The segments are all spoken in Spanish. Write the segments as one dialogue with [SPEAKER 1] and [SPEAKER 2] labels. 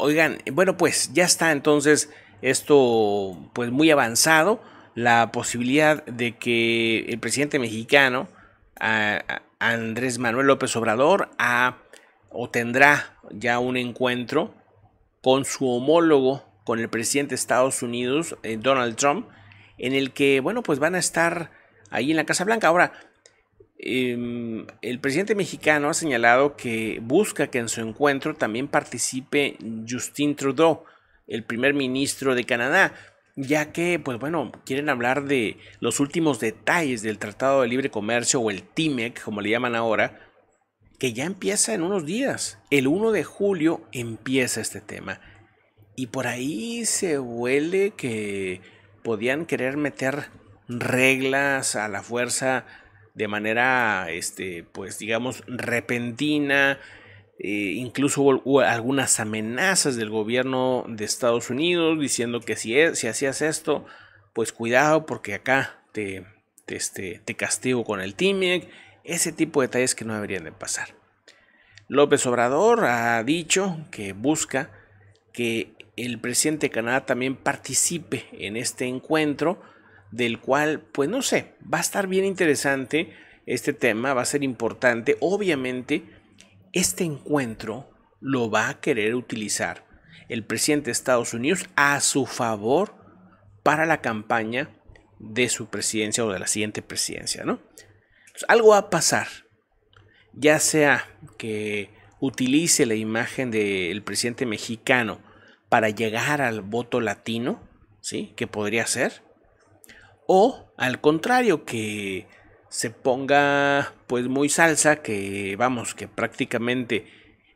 [SPEAKER 1] Oigan, bueno, pues ya está entonces esto pues muy avanzado, la posibilidad de que el presidente mexicano Andrés Manuel López Obrador o tendrá ya un encuentro con su homólogo, con el presidente de Estados Unidos, eh, Donald Trump, en el que, bueno, pues van a estar ahí en la Casa Blanca. Ahora, Em, el presidente mexicano ha señalado que busca que en su encuentro también participe Justin Trudeau, el primer ministro de Canadá, ya que, pues bueno, quieren hablar de los últimos detalles del Tratado de Libre Comercio o el TIMEC, como le llaman ahora, que ya empieza en unos días. El 1 de julio empieza este tema. Y por ahí se huele que podían querer meter reglas a la fuerza de manera, este, pues digamos, repentina. Eh, incluso hubo, algunas amenazas del gobierno de Estados Unidos diciendo que si, si hacías esto, pues cuidado porque acá te, este, castigo con el TIMEC. Ese tipo de detalles que no deberían de pasar. López Obrador ha dicho que busca que el presidente de Canadá también participe en este encuentro del cual, pues no sé, va a estar bien interesante este tema, va a ser importante. Obviamente, este encuentro lo va a querer utilizar el presidente de Estados Unidos a su favor para la campaña de su presidencia o de la siguiente presidencia, ¿no? Pues, algo va a pasar, ya sea que utilice la imagen del presidente mexicano para llegar al voto latino, ¿sí? Que podría ser, o al contrario, que se ponga pues muy salsa, que vamos, que prácticamente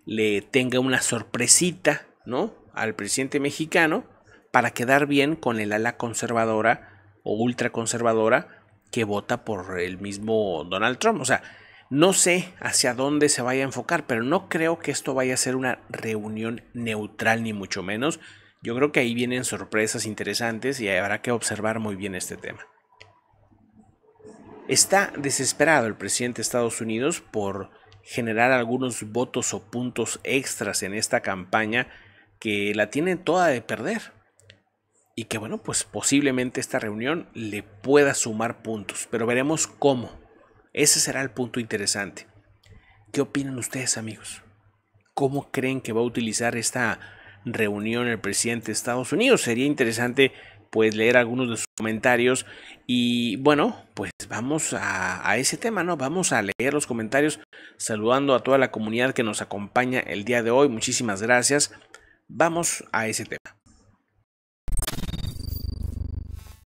[SPEAKER 1] le tenga una sorpresita, ¿no? Al presidente mexicano para quedar bien con el ala conservadora o ultraconservadora que vota por el mismo Donald Trump. O sea, no sé hacia dónde se vaya a enfocar, pero no creo que esto vaya a ser una reunión neutral ni mucho menos. Yo creo que ahí vienen sorpresas interesantes y habrá que observar muy bien este tema. Está desesperado el presidente de Estados Unidos por generar algunos votos o puntos extras en esta campaña que la tiene toda de perder. Y que bueno, pues posiblemente esta reunión le pueda sumar puntos, pero veremos cómo. Ese será el punto interesante. ¿Qué opinan ustedes amigos? ¿Cómo creen que va a utilizar esta reunión el presidente de Estados Unidos. Sería interesante pues leer algunos de sus comentarios y bueno, pues vamos a, a, ese tema, ¿no? Vamos a leer los comentarios saludando a toda la comunidad que nos acompaña el día de hoy. Muchísimas gracias. Vamos a ese tema.